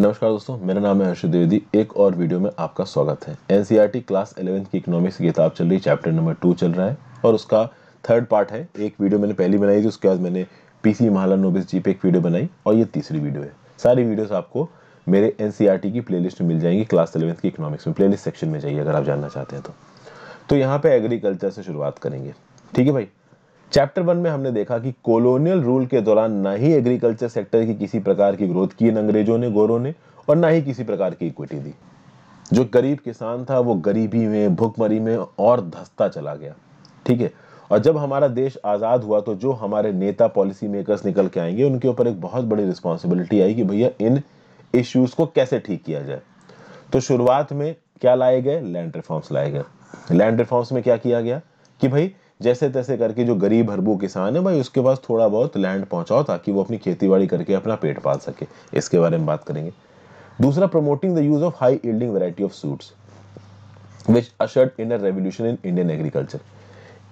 नमस्कार दोस्तों मेरा नाम है हर्ष द्विवेदी एक और वीडियो में आपका स्वागत है एनसीईआरटी e क्लास इलेवेंथ की इकोनॉमिक्स की किताब चल रही चैप्टर नंबर टू चल रहा है और उसका थर्ड पार्ट है एक वीडियो मैंने पहली बनाई थी उसके बाद मैंने पीसी महाला नोबिस जी पे एक वीडियो बनाई और ये तीसरी वीडियो है सारी वीडियोज आपको मेरे एन e की प्ले में मिल जाएंगी क्लास इलेवंथ की इकोनॉमिक्स में प्ले सेक्शन में जाइए अगर आप जानना चाहते हैं तो तो यहाँ पे एग्रीकल्चर से शुरुआत करेंगे ठीक है भाई चैप्टर वन में हमने देखा कि कॉलोनियल रूल के दौरान ना ही एग्रीकल्चर सेक्टर की किसी प्रकार की ग्रोथ की इन अंग्रेजों ने गोरों ने और ना ही किसी प्रकार की इक्विटी दी जो गरीब किसान था वो गरीबी में भुखमरी में और धसता चला गया ठीक है और जब हमारा देश आज़ाद हुआ तो जो हमारे नेता पॉलिसी मेकर्स निकल के आएंगे उनके ऊपर एक बहुत बड़ी रिस्पॉन्सिबिलिटी आई कि भैया इन इश्यूज़ को कैसे ठीक किया जाए तो शुरुआत में क्या लाए गए लैंड रिफॉर्म्स लाए गए लैंड रिफॉर्म्स में क्या किया गया कि भाई जैसे तैसे करके जो गरीब हरबू किसान है भाई उसके पास थोड़ा बहुत लैंड पहुंचाओ ताकि वो अपनी खेती बाड़ी करके अपना पेट पाल सके इसके बारे में बात करेंगे दूसरा promoting the use of high yielding variety of seeds which ushered in revolution in Indian agriculture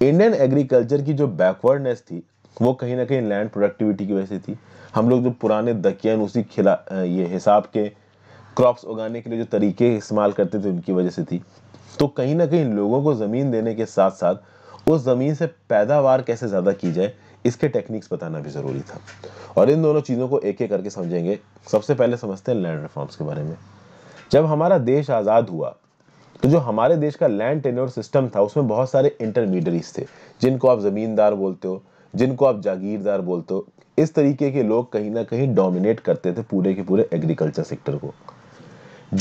Indian agriculture की जो बैकवर्डनेस थी वो कहीं ना कहीं लैंड प्रोडक्टिविटी की वजह से थी हम लोग जो पुराने दकियान उसी खिला ये हिसाब के क्रॉप्स उगाने के लिए जो तरीके इस्तेमाल करते थे उनकी वजह से थी तो कहीं ना कहीं लोगों को ज़मीन देने के साथ साथ उस ज़मीन से पैदावार कैसे ज़्यादा की जाए इसके टेक्निक्स बताना भी ज़रूरी था और इन दोनों चीज़ों को एक एक करके समझेंगे सबसे पहले समझते हैं लैंड रिफॉर्म्स के बारे में जब हमारा देश आज़ाद हुआ तो जो हमारे देश का लैंड टेन्योर सिस्टम था उसमें बहुत सारे इंटरमीडियरीज थे जिनको आप ज़मींदार बोलते हो जिनको आप जागीरदार बोलते हो इस तरीके के लोग कहीं ना कहीं डोमिनेट करते थे पूरे के पूरे एग्रीकल्चर सेक्टर को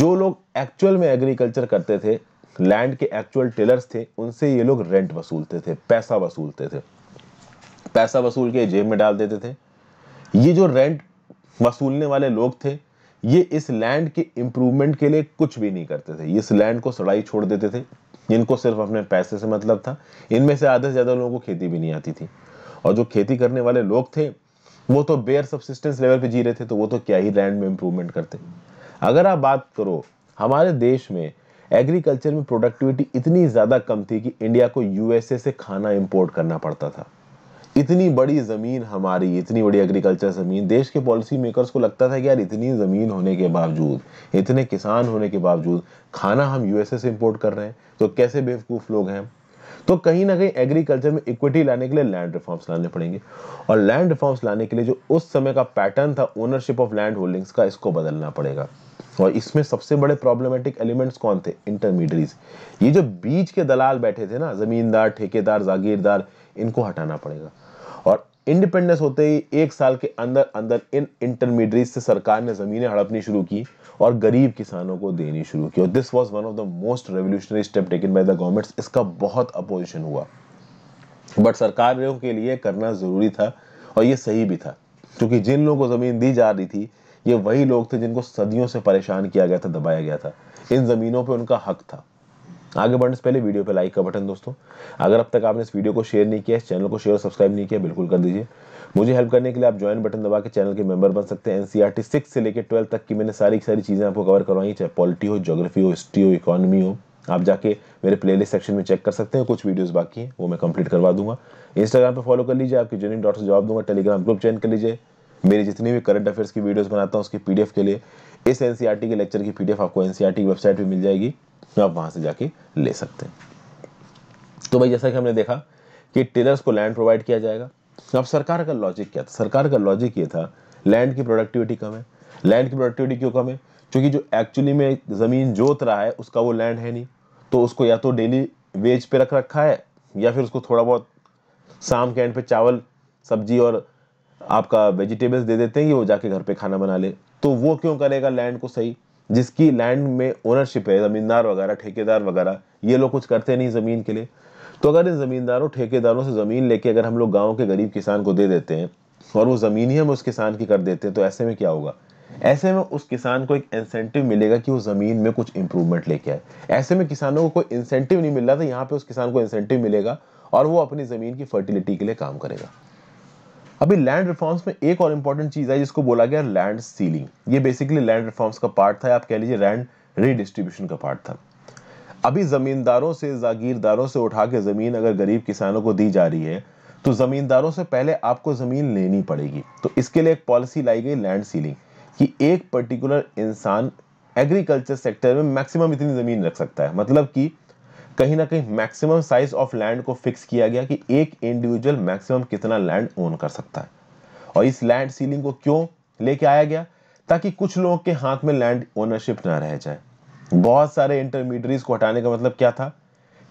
जो लोग एक्चुअल में एग्रीकल्चर करते थे लैंड के एक्चुअल टेलर्स थे उनसे ये लोग रेंट वसूलते थे पैसा वसूलते थे पैसा वसूल के जेब में डाल देते थे ये जो रेंट वसूलने वाले लोग थे ये इस लैंड के इम्प्रूवमेंट के लिए कुछ भी नहीं करते थे इस लैंड को सड़ाई छोड़ देते थे इनको सिर्फ अपने पैसे से मतलब था इनमें से आधे से ज़्यादा लोगों को खेती भी नहीं आती थी और जो खेती करने वाले लोग थे वो तो बेयर सब्सिस्टेंस लेवल पे जी रहे थे तो वो तो क्या ही लैंड में इम्प्रूवमेंट करते अगर आप बात करो हमारे देश में एग्रीकल्चर में प्रोडक्टिविटी इतनी ज़्यादा कम थी कि इंडिया को यूएसए से खाना इम्पोर्ट करना पड़ता था इतनी बड़ी ज़मीन हमारी इतनी बड़ी एग्रीकल्चर ज़मीन देश के पॉलिसी मेकर्स को लगता था कि यार इतनी ज़मीन होने के बावजूद इतने किसान होने के बावजूद खाना हम यूएसए से इम्पोर्ट कर रहे हैं तो कैसे बेवकूफ़ लोग हैं तो कहीं ना कहीं एग्रीकल्चर में इक्विटी लाने के लिए लैंड रिफॉर्म्स लाने पड़ेंगे और लैंड रिफॉर्म्स लाने के लिए जो उस समय का पैटर्न था ओनरशिप ऑफ लैंड होल्डिंग्स का इसको बदलना पड़ेगा और इसमें सबसे बड़े प्रॉब्लमेटिक एलिमेंट्स कौन थे इंटरमीडियरीज ये जो बीच के दलाल बैठे थे ना जमींदार ठेकेदार जागीरदार इनको हटाना पड़ेगा इंडिपेंडेंस होते ही एक साल के अंदर अंदर इन इंटरमीडिएट से सरकार ने ज़मीनें हड़पनी शुरू की और गरीब किसानों को देनी शुरू की और this was one of the most revolutionary step taken by the governments इसका बहुत अपोजिशन हुआ बट सरकारों के लिए करना ज़रूरी था और ये सही भी था क्योंकि जिन लोगों को ज़मीन दी जा रही थी ये वही लोग थे जिनको सदियों से परेशान किया गया था दबाया गया था इन ज़मीनों पर उनका हक था आगे बढ़ने से पहले वीडियो पे लाइक का बटन दोस्तों अगर अब तक आपने इस वीडियो को शेयर नहीं किया इस चैनल को शेयर और सब्सक्राइब नहीं किया बिल्कुल कर दीजिए मुझे हेल्प करने के लिए आप ज्वाइन बटन दबा के चैनल के मेंबर बन सकते हैं एनसीईआरटी सिक्स e से लेकर ट्वेल्थ तक की मैंने सारी सारी चीज़ें आपको कवर करवाई चाहे पॉलिटी हो जोग्राफी हो हिस्ट्री हो इकोनॉमी हो आप जाके मेरे प्लेलिस्ट सेक्शन में चेक कर सकते हैं कुछ वीडियोज बाकी हैं वो मैं कंप्लीट करवा दूंगा इंस्टाग्राम पर फॉलो कर लीजिए आपकी जेनिन डॉट से जवाब दूंगा टेलीग्राम ग्रुप ज्वाइन कर लीजिए मेरी जितनी भी करंट अफेयर्स की वीडियोस बनाता हूँ उसकी पीडीएफ के लिए इस एन e के लेक्चर की पी आपको एनसीईआरटी e की वेबसाइट पर मिल जाएगी तो आप वहां से जाके ले सकते हैं तो भाई जैसा कि हमने देखा कि टेलर्स को लैंड प्रोवाइड किया जाएगा अब सरकार का लॉजिक क्या था सरकार का लॉजिक ये था लैंड की प्रोडक्टिविटी कम है लैंड की प्रोडक्टिविटी क्यों कम है क्योंकि जो एक्चुअली में ज़मीन जोत रहा है उसका वो लैंड है नहीं तो उसको या तो डेली वेज पे रख रखा है या फिर उसको थोड़ा बहुत शाम के एंड पे चावल सब्जी और आपका वेजिटेबल्स दे देते हैं कि वो जाके घर पे खाना बना ले तो वो क्यों करेगा लैंड को सही जिसकी लैंड में ओनरशिप है ज़मींदार वगैरह ठेकेदार वगैरह ये लोग कुछ करते नहीं ज़मीन के लिए तो अगर इन ज़मींदारों ठेकेदारों से ज़मीन लेके अगर हम लोग गाँव के गरीब किसान को दे देते हैं और वो ज़मीन ही हम उस किसान की कर देते हैं तो ऐसे में क्या होगा ऐसे में उस किसान को एक इंसेंटिव मिलेगा कि वो ज़मीन में कुछ इंप्रूवमेंट लेके आए ऐसे में किसानों को कोई इंसेंटिव नहीं मिल रहा था यहाँ पे उस किसान को इंसेंटिव मिलेगा और वो अपनी ज़मीन की फर्टिलिटी के लिए काम करेगा अभी लैंड रिफॉर्म्स में एक और इंपॉर्टेंट चीज़ है जिसको बोला गया लैंड सीलिंग ये बेसिकली लैंड रिफॉर्म्स का पार्ट था आप कह लीजिए लैंड रिडिस्ट्रीब्यूशन का पार्ट था अभी ज़मींदारों से जागीरदारों से उठा के ज़मीन अगर गरीब किसानों को दी जा रही है तो ज़मींदारों से पहले आपको ज़मीन लेनी पड़ेगी तो इसके लिए एक पॉलिसी लाई गई लैंड सीलिंग कि एक पर्टिकुलर इंसान एग्रीकल्चर सेक्टर में मैक्सिमम इतनी ज़मीन रख सकता है मतलब कि कहीं ना कहीं मैक्सिमम साइज ऑफ लैंड को फिक्स किया गया कि एक इंडिविजुअल मैक्सिमम कितना लैंड ओन कर सकता है और इस लैंड सीलिंग को क्यों लेके आया गया ताकि कुछ लोगों के हाथ में लैंड ओनरशिप ना रह जाए बहुत सारे इंटरमीडियरीज को हटाने का मतलब क्या था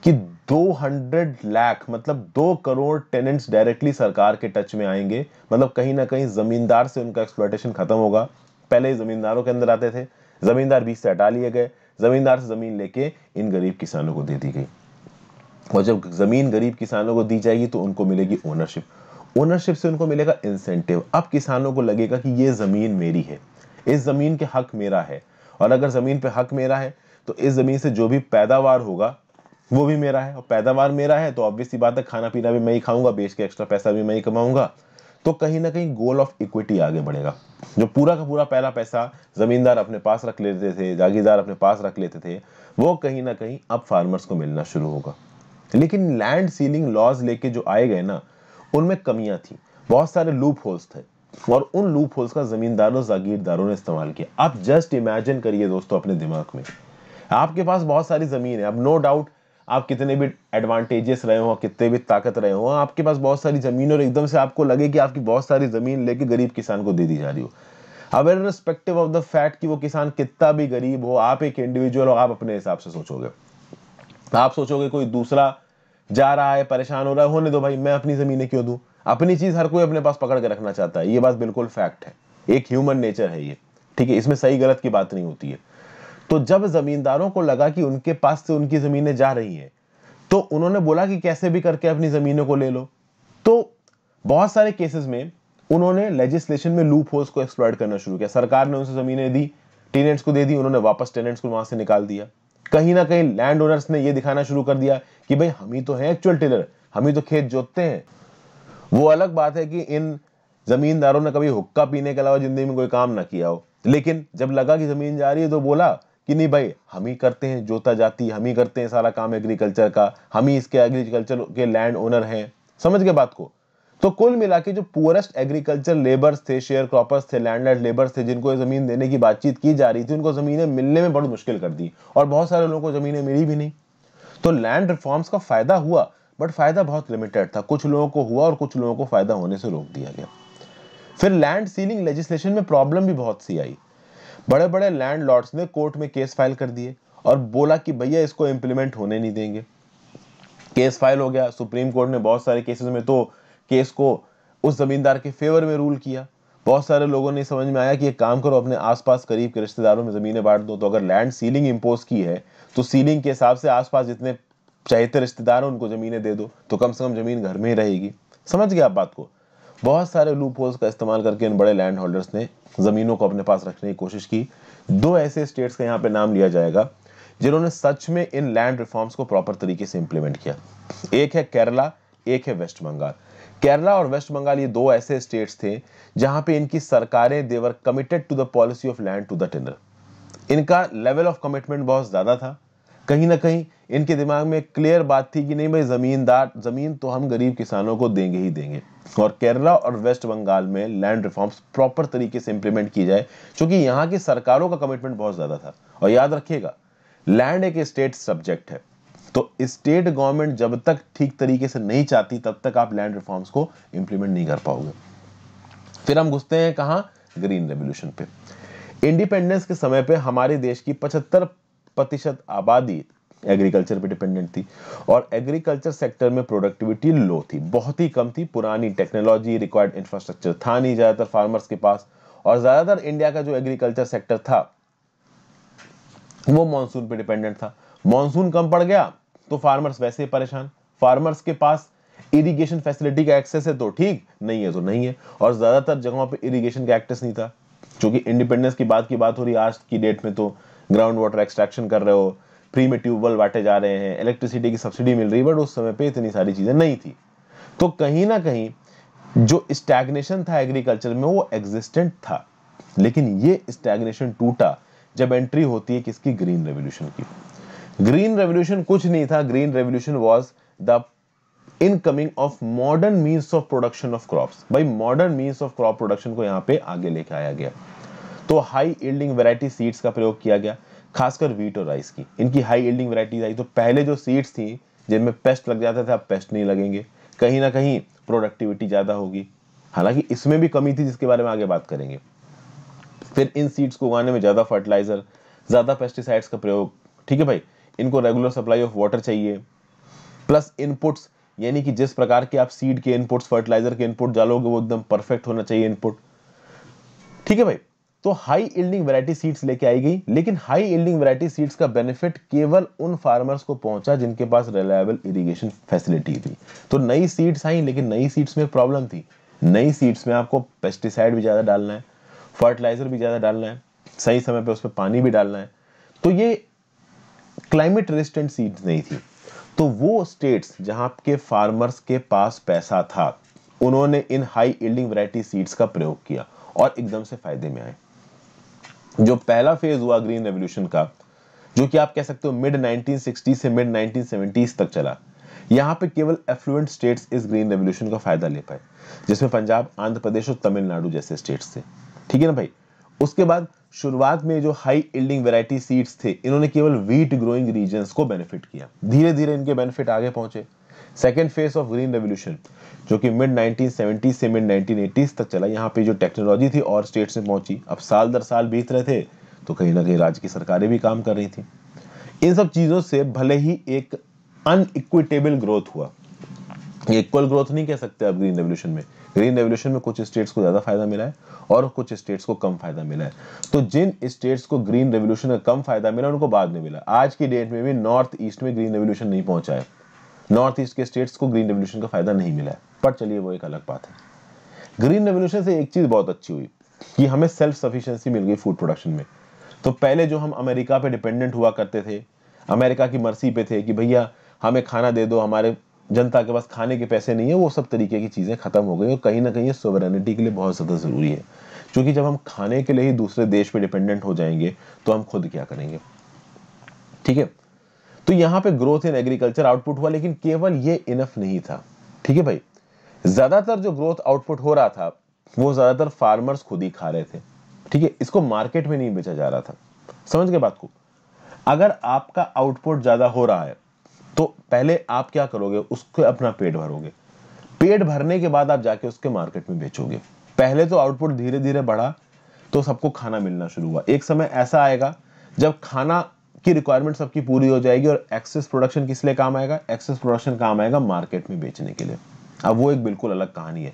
कि 200 लाख मतलब दो करोड़ टेनेंट्स डायरेक्टली सरकार के टच में आएंगे मतलब कहीं ना कहीं ज़मींदार से उनका एक्सप्लोटेशन खत्म होगा पहले ज़मींदारों के अंदर आते थे ज़मींदार बीच से हटा लिए गए ज़मींदार से ज़मीन लेके इन गरीब किसानों को दे दी गई और जब ज़मीन गरीब किसानों को दी जाएगी तो उनको मिलेगी ओनरशिप ओनरशिप से उनको मिलेगा इंसेंटिव अब किसानों को लगेगा कि ये ज़मीन मेरी है इस ज़मीन के हक मेरा है और अगर ज़मीन पे हक मेरा है तो इस ज़मीन से जो भी पैदावार होगा वो भी मेरा है और पैदावार मेरा है तो ऑब्वियसली बात है खाना पीना भी मैं ही खाऊंगा बेच के एक्स्ट्रा पैसा भी मैं ही कमाऊंगा तो कहीं ना कहीं गोल ऑफ इक्विटी आगे बढ़ेगा जो पूरा का पूरा पहला पैसा जमींदार अपने पास रख लेते थे जागीरदार अपने पास रख लेते थे वो कहीं ना कहीं अब फार्मर्स को मिलना शुरू होगा लेकिन लैंड सीलिंग लॉज लेके जो आए गए ना उनमें कमियां थी बहुत सारे लूप होल्स थे और उन लूप होल्स का जमींदारों जागीरदारों ने इस्तेमाल किया आप जस्ट इमेजिन करिए दोस्तों अपने दिमाग में आपके पास बहुत सारी जमीन है अब नो डाउट आप कितने भी एडवांटेजेस रहे हो कितने भी ताकत रहे हो आपके पास बहुत सारी ज़मीन और एकदम से आपको लगे कि आपकी बहुत सारी ज़मीन लेके गरीब किसान को दे दी जा रही हो अब ऑफ द फैक्ट कि वो किसान कितना भी गरीब हो आप एक इंडिविजुअल हो आप अपने हिसाब से सोचोगे आप सोचोगे कोई दूसरा जा रहा है परेशान हो रहा है होने दो भाई मैं अपनी जमीने क्यों दू अपनी चीज़ हर कोई अपने पास पकड़ के रखना चाहता है ये बात बिल्कुल फैक्ट है एक ह्यूमन नेचर है ये ठीक है इसमें सही गलत की बात नहीं होती है तो जब जमींदारों को लगा कि उनके पास से उनकी ज़मीनें जा रही हैं तो उन्होंने बोला कि कैसे भी करके अपनी ज़मीनों को ले लो तो बहुत सारे केसेस में उन्होंने लेजिस्लेशन में लूप होल्स को एक्सप्लॉयट करना शुरू किया सरकार ने उनसे ज़मीनें दी टेनेंट्स को दे दी उन्होंने वापस टेनेंट्स को वहां से निकाल दिया कहीं ना कहीं लैंड ओनर्स ने यह दिखाना शुरू कर दिया कि भाई हम ही तो हैं एक्चुअल टेलर हम ही तो खेत जोतते हैं वो अलग बात है कि इन ज़मींदारों ने कभी हुक्का पीने के अलावा ज़िंदगी में कोई काम ना किया हो लेकिन जब लगा कि ज़मीन जा रही है तो बोला कि नहीं भाई हम ही करते हैं जोता जाती हम ही करते हैं सारा काम एग्रीकल्चर का हम ही इसके एग्रीकल्चर के लैंड ओनर हैं समझ गए बात को तो कुल मिला के जो पुअरेस्ट एग्रीकल्चर लेबर्स थे शेयर क्रॉपर्स थे लैंडलाइट लेबर्स थे जिनको जमीन देने की बातचीत की जा रही थी उनको जमीनें मिलने में बड़ी मुश्किल कर दी और बहुत सारे लोगों को जमीनें मिली भी नहीं तो लैंड रिफॉर्म्स का फायदा हुआ बट फायदा बहुत लिमिटेड था कुछ लोगों को हुआ और कुछ लोगों को फायदा होने से रोक दिया गया फिर लैंड सीलिंग लेजिस्लेशन में प्रॉब्लम भी बहुत सी आई बड़े बड़े लैंड लॉर्ड्स ने कोर्ट में केस फाइल कर दिए और बोला कि भैया इसको इम्प्लीमेंट होने नहीं देंगे केस फाइल हो गया सुप्रीम कोर्ट ने बहुत सारे केसेस में तो केस को उस जमींदार के फेवर में रूल किया बहुत सारे लोगों ने समझ में आया कि एक काम करो अपने आसपास करीब के रिश्तेदारों में ज़मीनें बांट दो तो अगर लैंड सीलिंग इम्पोज की है तो सीलिंग के हिसाब से आसपास जितने चाहते रिश्तेदार हैं उनको ज़मीनें दे दो तो कम से कम ज़मीन घर में ही रहेगी समझ गया आप बात को बहुत सारे लूप होल्स का इस्तेमाल करके इन बड़े लैंड होल्डर्स ने ज़मीनों को अपने पास रखने की कोशिश की दो ऐसे स्टेट्स का यहाँ पे नाम लिया जाएगा जिन्होंने सच में इन लैंड रिफॉर्म्स को प्रॉपर तरीके से इम्प्लीमेंट किया एक है केरला एक है वेस्ट बंगाल केरला और वेस्ट बंगाल ये दो ऐसे स्टेट्स थे जहां पे इनकी सरकारें they were committed to the policy of land to the tender इनका लेवल ऑफ कमिटमेंट बहुत ज़्यादा था कहीं ना कहीं इनके दिमाग में क्लियर बात थी कि नहीं भाई ज़मींदार ज़मीन तो हम गरीब किसानों को देंगे ही देंगे और केरला और वेस्ट बंगाल में लैंड रिफॉर्म्स प्रॉपर तरीके से इंप्लीमेंट की जाए क्योंकि यहाँ की सरकारों का कमिटमेंट बहुत ज़्यादा था और याद रखिएगा लैंड एक स्टेट सब्जेक्ट है तो स्टेट गवर्नमेंट जब तक ठीक तरीके से नहीं चाहती तब तक आप लैंड रिफॉर्म्स को इंप्लीमेंट नहीं कर पाओगे फिर हम घुसते हैं कहा ग्रीन रेवल्यूशन पे इंडिपेंडेंस के समय पे हमारे देश की 75 प्रतिशत आबादी एग्रीकल्चर पे डिपेंडेंट थी और एग्रीकल्चर सेक्टर में प्रोडक्टिविटी लो थी बहुत ही कम थी पुरानी टेक्नोलॉजी रिक्वायर्ड इंफ्रास्ट्रक्चर था नहीं ज़्यादातर फार्मर्स के पास और ज़्यादातर इंडिया का जो एग्रीकल्चर सेक्टर था वो मानसून पे डिपेंडेंट था मानसून कम पड़ गया तो फार्मर्स वैसे परेशान फार्मर्स के पास इरिगेशन फैसिलिटी का एक्सेस है तो ठीक नहीं है तो नहीं है और ज़्यादातर जगहों पर इरीगेशन का एक्सेस नहीं था क्योंकि इंडिपेंडेंस की बात की बात हो रही आज की डेट में तो ग्राउंड वाटर एक्सट्रैक्शन कर रहे हो फ्री में ट्यूबवेल बांटे जा रहे हैं इलेक्ट्रिसिटी की सब्सिडी मिल रही है बट उस समय पे इतनी सारी चीज़ें नहीं थी तो कहीं ना कहीं जो स्टैग्नेशन था एग्रीकल्चर में वो एग्जिस्टेंट था लेकिन ये स्टैग्नेशन टूटा जब एंट्री होती है किसकी ग्रीन रेवोल्यूशन की ग्रीन रेवोल्यूशन कुछ नहीं था green revolution was the incoming of modern means of production of crops भाई modern means of crop production को यहाँ पे आगे लेके आया गया तो हाई इल्डिंग वैरायटी सीड्स का प्रयोग किया गया खासकर वीट और राइस की इनकी हाई इल्डिंग वैरायटीज आई तो पहले जो सीड्स थी जिनमें पेस्ट लग जाता था अब पेस्ट नहीं लगेंगे कहीं ना कहीं प्रोडक्टिविटी ज़्यादा होगी हालांकि इसमें भी कमी थी जिसके बारे में आगे बात करेंगे फिर इन सीड्स को उगाने में ज़्यादा फर्टिलाइज़र ज़्यादा पेस्टिसाइड्स का प्रयोग ठीक है भाई इनको रेगुलर सप्लाई ऑफ वाटर चाहिए प्लस इनपुट्स यानी कि जिस प्रकार के आप सीड के इनपुट्स फर्टिलाइजर के इनपुट डालोगे वो एकदम परफेक्ट होना चाहिए इनपुट ठीक है भाई तो हाई इल्डिंग वैरायटी सीड्स लेके आई गई लेकिन हाई इल्डिंग वैरायटी सीड्स का बेनिफिट केवल उन फार्मर्स को पहुंचा जिनके पास रिलायबल इरिगेशन फैसिलिटी थी तो नई सीड्स आई लेकिन नई सीड्स में प्रॉब्लम थी नई सीड्स में आपको पेस्टिसाइड भी ज़्यादा डालना है फर्टिलाइजर भी ज़्यादा डालना है सही समय पर उस पर पानी भी डालना है तो ये क्लाइमेट रेजिस्टेंट सीड्स नहीं थी तो वो स्टेट्स जहां के फार्मर्स के पास पैसा था उन्होंने इन हाई इल्डिंग वैरायटी सीड्स का प्रयोग किया और एकदम से फायदे में आए जो पहला फेज हुआ ग्रीन रेवल्यूशन का जो कि आप कह सकते हो मिड 1960 से मिड 1970s तक चला यहाँ पे केवल एफ्लुएंट स्टेट्स इस ग्रीन रेवल्यूशन का फायदा ले पाए जिसमें पंजाब आंध्र प्रदेश और तमिलनाडु जैसे स्टेट्स थे ठीक है ना भाई उसके बाद शुरुआत में जो हाई इल्डिंग वेराइटी सीड्स थे इन्होंने केवल व्हीट ग्रोइंग रीजन को बेनिफिट किया धीरे धीरे इनके बेनिफिट आगे पहुंचे second phase of green revolution जो कि मिड 1970 से मिड 1980s तक चला यहाँ पे जो टेक्नोलॉजी थी और स्टेट में पहुंची अब साल दर साल बीत रहे थे तो कहीं ना कहीं राज्य की सरकारें भी काम कर रही थी इन सब चीज़ों से भले ही एक अनइक्विटेबल ग्रोथ हुआ इक्वल ग्रोथ नहीं कह सकते अब ग्रीन रेवोल्यूशन में ग्रीन रेवोल्यूशन में कुछ स्टेट्स को ज़्यादा फायदा मिला है और कुछ स्टेट्स को कम फायदा मिला है तो जिन स्टेट्स को ग्रीन रेवोल्यूशन का कम फायदा मिला उनको बाद में मिला आज की डेट में भी नॉर्थ ईस्ट में ग्रीन रेवोल्यूशन नहीं पहुंचा है नॉर्थ ईस्ट के स्टेट्स को ग्रीन रेवल्यूशन का फ़ायदा नहीं मिला है पर चलिए वो एक अलग बात है ग्रीन रेवल्यूशन से एक चीज़ बहुत अच्छी हुई कि हमें सेल्फ सफिशियंसी मिल गई फूड प्रोडक्शन में तो पहले जो हम अमेरिका पे डिपेंडेंट हुआ करते थे अमेरिका की मर्सी पे थे कि भैया हमें खाना दे दो हमारे जनता के पास खाने के पैसे नहीं है वो सब तरीके की चीज़ें खत्म हो गई और कहीं ना कहीं ये सोवरेनिटी के लिए बहुत ज़्यादा ज़रूरी है क्योंकि जब हम खाने के लिए ही दूसरे देश पे डिपेंडेंट हो जाएंगे तो हम खुद क्या करेंगे ठीक है तो यहां पे ग्रोथ इन एग्रीकल्चर आउटपुट हुआ लेकिन केवल ये इनफ नहीं था ठीक है भाई ज्यादातर जो ग्रोथ आउटपुट हो रहा था वो ज्यादातर फार्मर्स खुद ही खा रहे थे ठीक है इसको मार्केट में नहीं बेचा जा रहा था समझ गए बात को अगर आपका आउटपुट ज्यादा हो रहा है तो पहले आप क्या करोगे उसको अपना पेट भरोगे पेट भरने के बाद आप जाके उसके मार्केट में बेचोगे पहले तो आउटपुट धीरे धीरे बढ़ा तो सबको खाना मिलना शुरू हुआ एक समय ऐसा आएगा जब खाना की रिक्वायरमेंट सबकी पूरी हो जाएगी और एक्सेस प्रोडक्शन किस लिए काम आएगा एक्सेस प्रोडक्शन काम आएगा मार्केट में बेचने के लिए अब वो एक बिल्कुल अलग कहानी है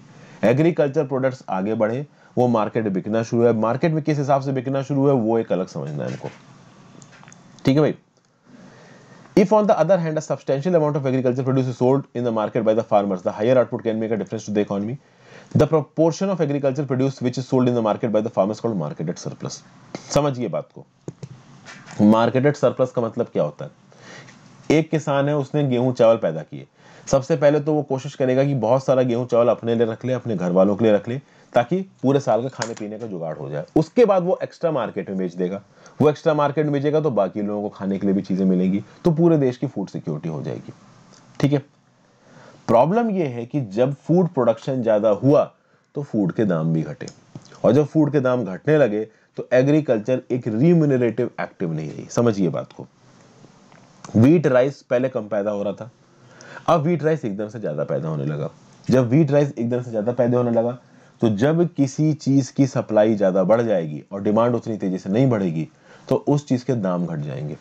एग्रीकल्चर प्रोडक्ट्स आगे बढ़े वो मार्केट बिकना शुरू है मार्केट में किस हिसाब से बिकना शुरू है वो एक अलग समझना है इनको ठीक है भाई If on the other hand a substantial amount of agriculture produce is sold in the market by the farmers, the higher output can make a difference to the economy. The proportion of agriculture produce which is sold in the market by the farmers called marketed surplus. समझिए बात को marketed surplus का मतलब क्या होता है एक किसान है उसने गेहूं चावल पैदा किए सबसे पहले तो वो कोशिश करेगा कि बहुत सारा गेहूं चावल अपने लिए रख ले अपने घर वालों के लिए रख ले ताकि पूरे साल का खाने पीने का जुगाड़ हो जाए उसके बाद वो एक्स्ट्रा मार्केट में बेच देगा वो एक्स्ट्रा मार्केट में बेचेगा तो बाकी लोगों को खाने के लिए भी चीज़ें मिलेंगी तो पूरे देश की फूड सिक्योरिटी हो जाएगी ठीक है प्रॉब्लम यह है कि जब फूड प्रोडक्शन ज़्यादा हुआ तो फूड के दाम भी घटे और जब फूड के दाम घटने लगे तो एग्रीकल्चर एक रिम्यूनरेटिव एक्टिव नहीं रही समझिए बात को वीट राइस पहले कम पैदा हो रहा था अब वीट राइस एकदम से ज़्यादा पैदा होने लगा जब वीट राइस एकदम से ज़्यादा पैदा होने लगा तो जब किसी चीज़ की सप्लाई ज़्यादा बढ़ जाएगी और डिमांड उतनी तेज़ी से नहीं बढ़ेगी तो उस चीज़ के दाम घट जाएंगे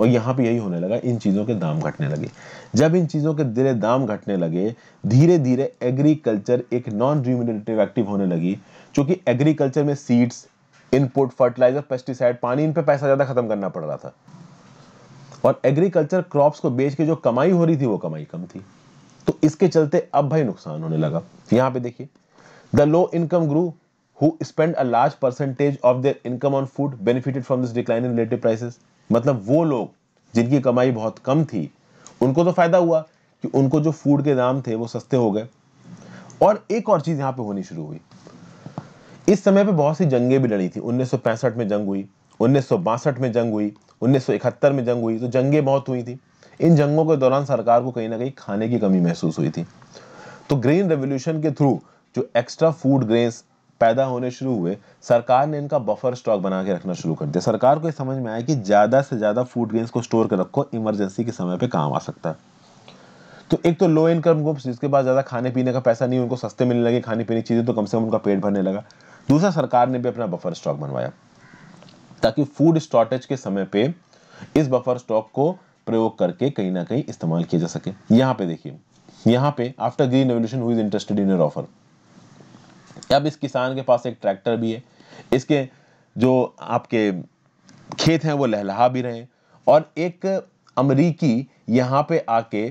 और यहां पे यही होने लगा इन चीज़ों के दाम घटने लगे जब इन चीज़ों के धीरे दाम घटने लगे धीरे धीरे एग्रीकल्चर एक नॉन रिम्यूनरेटिव एक्टिव होने लगी क्योंकि एग्रीकल्चर में सीड्स इनपुट फर्टिलाइजर पेस्टिसाइड पानी इन पे पैसा ज़्यादा खत्म करना पड़ रहा था और एग्रीकल्चर क्रॉप्स को बेच के जो कमाई हो रही थी वो कमाई कम थी तो इसके चलते अब भाई नुकसान होने लगा यहाँ पे देखिए the low income group who spend a large percentage of their income on food benefited from this decline in relative prices मतलब वो लोग जिनकी कमाई बहुत कम थी उनको तो फायदा हुआ कि उनको जो फूड के दाम थे वो सस्ते हो गए और एक और चीज़ यहाँ पे होनी शुरू हुई इस समय पे बहुत सी जंगें भी लड़ी थी 1965 में जंग हुई उन्नीस में जंग हुई 1971 में जंग हुई तो जंगें बहुत हुई थी इन जंगों के दौरान सरकार को कहीं ना कहीं खाने की कमी महसूस हुई थी तो ग्रीन रेवोल्यूशन के थ्रू जो एक्स्ट्रा फूड ग्रेन्स पैदा होने शुरू हुए सरकार ने इनका बफर स्टॉक बना के रखना शुरू कर दिया सरकार को समझ में आया कि ज़्यादा से ज़्यादा फूड ग्रेन्स को स्टोर कर रखो इमरजेंसी के समय पर काम आ सकता है तो एक तो लो इनकम ग्रुप्स जिसके पास ज़्यादा खाने पीने का पैसा नहीं उनको सस्ते मिलने लगे खाने पीने की चीज़ें तो कम से कम उनका पेट भरने लगा दूसरा सरकार ने भी अपना बफर स्टॉक बनवाया ताकि फूड स्टॉर्टेज के समय पे इस बफर स्टॉक को प्रयोग करके कहीं ना कहीं इस्तेमाल किया जा सके यहाँ पे देखिए यहाँ पे after green revolution who is interested in offer अब इस किसान के पास एक ट्रैक्टर भी है इसके जो आपके खेत हैं वो लहलहा भी रहे हैं और एक अमरीकी यहाँ पे आके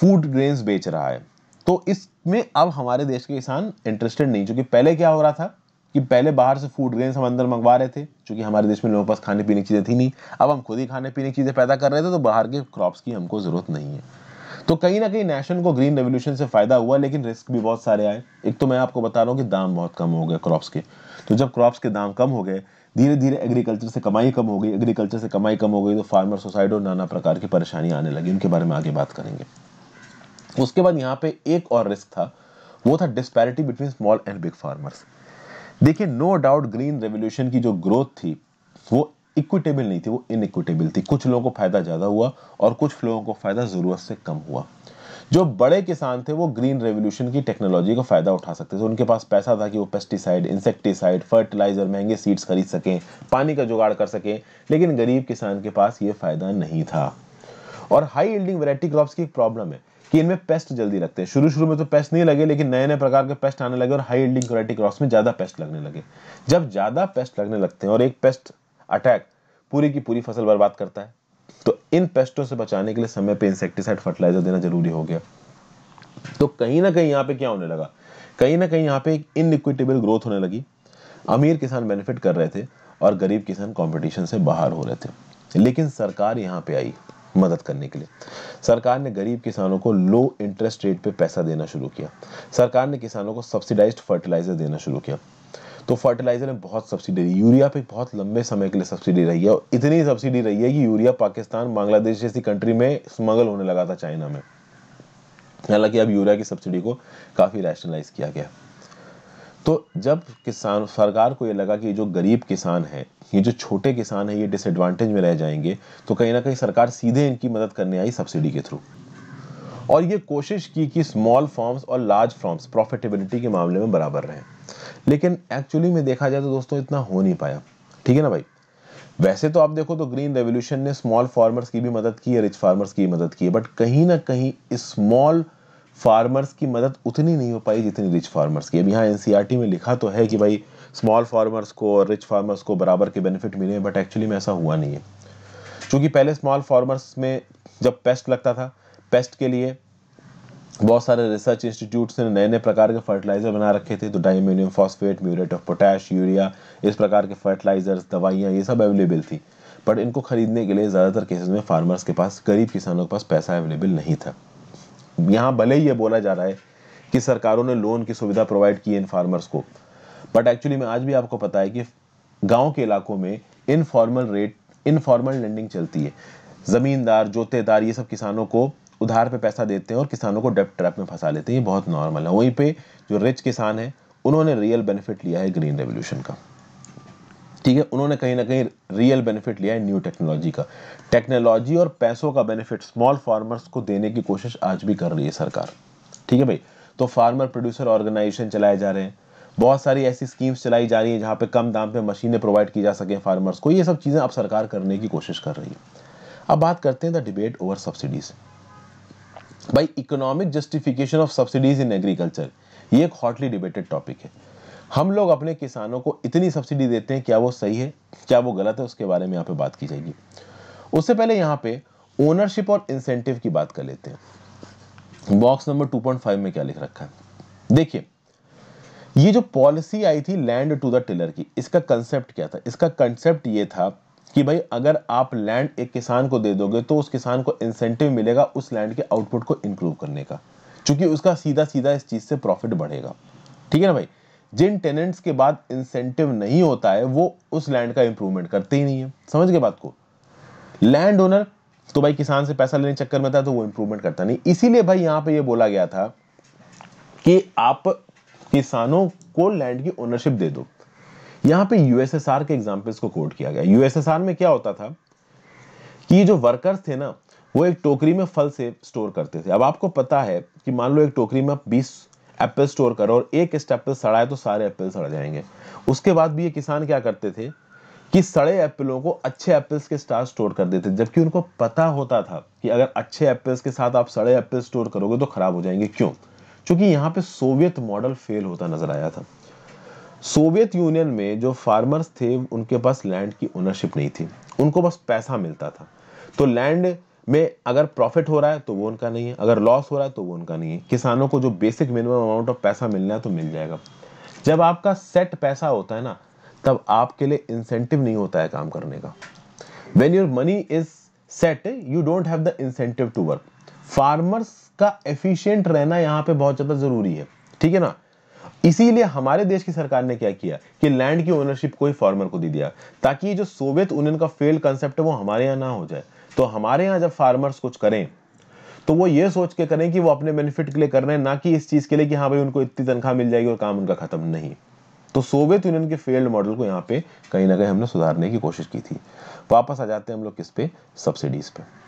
फूड ग्रेन्स बेच रहा है तो इसमें अब हमारे देश के किसान इंटरेस्टेड नहीं चूंकि पहले क्या हो रहा था कि पहले बाहर से फूड ग्रेन हम अंदर मंगवा रहे थे क्योंकि हमारे देश में लोगों के पास खाने पीने की चीज़ें थी नहीं अब हम खुद ही खाने पीने की चीज़ें पैदा कर रहे थे तो बाहर के क्रॉप्स की हमको ज़रूरत नहीं है तो कहीं ना कहीं नेशन को ग्रीन रेवोल्यूशन से फ़ायदा हुआ लेकिन रिस्क भी बहुत सारे आए एक तो मैं आपको बता रहा हूँ कि दाम बहुत कम हो गए क्रॉप्स के तो जब क्रॉप्स के दाम कम हो गए धीरे धीरे एग्रीकल्चर से कमाई कम हो गई एग्रीकल्चर से कमाई कम हो गई तो फार्मर सोसाइटी और नाना प्रकार की परेशानी आने लगी उनके बारे में आगे बात करेंगे उसके बाद यहाँ पे एक और रिस्क था वो था disparity between small and big farmers देखिए नो डाउट ग्रीन रेवोल्यूशन की जो ग्रोथ थी वो इक्विटेबल नहीं थी वो इनइक्विटेबल थी कुछ लोगों को फायदा ज़्यादा हुआ और कुछ लोगों को फायदा ज़रूरत से कम हुआ जो बड़े किसान थे वो ग्रीन रेवोल्यूशन की टेक्नोलॉजी का फ़ायदा उठा सकते थे उनके पास पैसा था कि वो पेस्टिसाइड इंसेक्टिसाइड फर्टिलाइज़र महंगे सीड्स खरीद सकें पानी का जुगाड़ कर सकें लेकिन गरीब किसान के पास ये फ़ायदा नहीं था और हाई इल्डिंग वेराइटी क्रॉप्स की एक प्रॉब्लम है कि इनमें पेस्ट जल्दी लगते हैं शुरू शुरू में तो पेस्ट नहीं लगे लेकिन नए नए प्रकार के पेस्ट आने लगे और हाई एल्डिंग क्वालिटी क्रॉस में ज़्यादा पेस्ट लगने लगे जब ज़्यादा पेस्ट लगने लगते हैं और एक पेस्ट अटैक पूरी की पूरी फसल बर्बाद करता है तो इन पेस्टों से बचाने के लिए समय पर इंसेक्टिसाइड फर्टिलाइजर देना जरूरी हो गया तो कहीं ना कहीं यहाँ पे क्या होने लगा कहीं ना कहीं यहाँ पे एक इनइक्विटेबल ग्रोथ होने लगी अमीर किसान बेनिफिट कर रहे थे और गरीब किसान कंपटीशन से बाहर हो रहे थे लेकिन सरकार यहाँ पे आई मदद करने के लिए सरकार ने गरीब किसानों को लो इंटरेस्ट रेट पे पैसा देना शुरू किया सरकार ने किसानों को सब्सिडाइज्ड फर्टिलाइजर देना शुरू किया तो फर्टिलाइजर में बहुत सब्सिडी रही यूरिया पे बहुत लंबे समय के लिए सब्सिडी रही है और इतनी सब्सिडी रही है कि यूरिया पाकिस्तान बांग्लादेश जैसी कंट्री में स्मगल होने लगा था चाइना में हालांकि अब यूरिया की सब्सिडी को काफ़ी रैशनलाइज किया गया तो जब किसान सरकार को ये लगा कि जो गरीब किसान है ये जो छोटे किसान है ये डिसएडवांटेज में रह जाएंगे तो कहीं ना कहीं सरकार सीधे इनकी मदद करने आई सब्सिडी के थ्रू और ये कोशिश की कि स्मॉल फॉर्म्स और लार्ज फॉर्म्स प्रॉफिटेबिलिटी के मामले में बराबर रहें लेकिन एक्चुअली में देखा जाए तो दोस्तों इतना हो नहीं पाया ठीक है ना भाई वैसे तो आप देखो तो ग्रीन रेवोल्यूशन ने स्मॉल फार्मर्स की भी मदद की है रिच फार्मर्स की मदद की है बट कहीं ना कहीं स्मॉल फार्मर्स की मदद उतनी नहीं हो पाई जितनी रिच फार्मर्स की अब यहाँ एन e में लिखा तो है कि भाई स्मॉल फार्मर्स को और रिच फार्मर्स को बराबर के बेनिफिट मिले हैं बट एक्चुअली में ऐसा हुआ नहीं है क्योंकि पहले स्मॉल फार्मर्स में जब पेस्ट लगता था पेस्ट के लिए बहुत सारे रिसर्च इंस्टीट्यूट्स ने नए नए प्रकार के फर्टिलाइज़र बना रखे थे तो diammonium phosphate muriate of potash urea इस प्रकार के फर्टिलाइज़र्स दवाइयाँ ये सब अवेलेबल थी बट इनको खरीदने के लिए ज़्यादातर केसेस में फार्मर्स के पास गरीब किसानों के पास पैसा अवेलेबल नहीं था यहाँ भले ही ये बोला जा रहा है कि सरकारों ने लोन की सुविधा प्रोवाइड की है इन फार्मर्स को बट एक्चुअली में आज भी आपको पता है कि गांव के इलाकों में इनफॉर्मल रेट इनफॉर्मल लेंडिंग चलती है ज़मींदार जोतेदार ये सब किसानों को उधार पे पैसा देते हैं और किसानों को डेप ट्रैप में फंसा लेते हैं ये बहुत नॉर्मल है वहीं पे जो रिच किसान हैं उन्होंने रियल बेनिफिट लिया है ग्रीन रेवोल्यूशन का ठीक है उन्होंने कहीं ना कहीं रियल बेनिफिट लिया है न्यू टेक्नोलॉजी का टेक्नोलॉजी और पैसों का बेनिफिट स्मॉल फार्मर्स को देने की कोशिश आज भी कर रही है सरकार ठीक है भाई तो फार्मर प्रोड्यूसर ऑर्गेनाइजेशन चलाए जा रहे हैं बहुत सारी ऐसी स्कीम्स चलाई जा रही है जहाँ पे कम दाम पे मशीनें प्रोवाइड की जा सके फार्मर्स को ये सब चीज़ें अब सरकार करने की कोशिश कर रही है अब बात करते हैं द डिबेट ओवर सब्सिडीज भाई economic justification of subsidies in agriculture ये एक हॉटली डिबेटेड टॉपिक है हम लोग अपने किसानों को इतनी सब्सिडी देते हैं क्या वो सही है क्या वो गलत है उसके बारे में यहाँ पे बात की जाएगी उससे पहले यहाँ पे ओनरशिप और इंसेंटिव की बात कर लेते हैं बॉक्स नंबर 2.5 में क्या लिख रखा है देखिए ये जो पॉलिसी आई थी लैंड टू द टिलर की इसका कंसेप्ट क्या था इसका कंसेप्ट ये था कि भाई अगर आप लैंड एक किसान को दे दोगे तो उस किसान को इंसेंटिव मिलेगा उस लैंड के आउटपुट को इंप्रूव करने का क्योंकि उसका सीधा सीधा इस चीज़ से प्रॉफिट बढ़ेगा ठीक है ना भाई जिन टेनेंट्स के बाद इंसेंटिव नहीं होता है वो उस लैंड का इंप्रूवमेंट करते ही नहीं है समझ गए बात को लैंड ओनर तो भाई किसान से पैसा लेने चक्कर में था तो वो इंप्रूवमेंट करता नहीं इसीलिए भाई यहां पे ये बोला गया था कि आप किसानों को लैंड की ओनरशिप दे दो यहाँ पे यूएसएसआर के एग्जाम्पल्स को कोट किया गया यूएसएसआर में क्या होता था कि जो वर्कर्स थे ना वो एक टोकरी में फल सेब स्टोर करते थे अब आपको पता है कि मान लो एक टोकरी में आप बीस एप्पल स्टोर करो और एक स्टेप सड़ा है तो सारे एप्पल सड़ जाएंगे उसके बाद भी ये किसान क्या करते थे कि सड़े एप्पलों को अच्छे एप्पल्स के स्टार स्टोर कर देते जबकि उनको पता होता था कि अगर अच्छे एप्पल्स के साथ आप सड़े एप्पल स्टोर करोगे तो खराब हो जाएंगे क्यों क्योंकि यहाँ पे सोवियत मॉडल फेल होता नजर आया था सोवियत यूनियन में जो फार्मर्स थे उनके पास लैंड की ओनरशिप नहीं थी उनको बस पैसा मिलता था तो लैंड में अगर प्रॉफिट हो रहा है तो वो उनका नहीं है अगर लॉस हो रहा है तो वो उनका नहीं है किसानों को जो बेसिक मिनिमम अमाउंट ऑफ पैसा मिलना है तो मिल जाएगा जब आपका सेट पैसा होता है ना तब आपके लिए इंसेंटिव नहीं होता है काम करने का when your money is set you don't have the incentive to work farmers का एफिशिएंट रहना यहाँ पे बहुत ज़्यादा ज़रूरी है ठीक है ना इसीलिए हमारे देश की सरकार ने क्या किया कि लैंड की ओनरशिप कोई फार्मर को दे दिया ताकि ये जो सोवियत यूनियन का फेल कंसेप्ट है वो हमारे यहाँ ना हो जाए तो हमारे यहाँ जब फार्मर्स कुछ करें तो वो ये सोच के करें कि वो अपने बेनिफिट के लिए कर रहे हैं ना कि इस चीज़ के लिए कि हाँ भाई उनको इतनी तनख्वाह मिल जाएगी और काम उनका ख़त्म नहीं तो सोवियत यूनियन के फेल्ड मॉडल को यहाँ पे कहीं ना कहीं हमने सुधारने की कोशिश की थी वापस आ जाते हैं हम लोग किस पे सब्सिडीज़ पे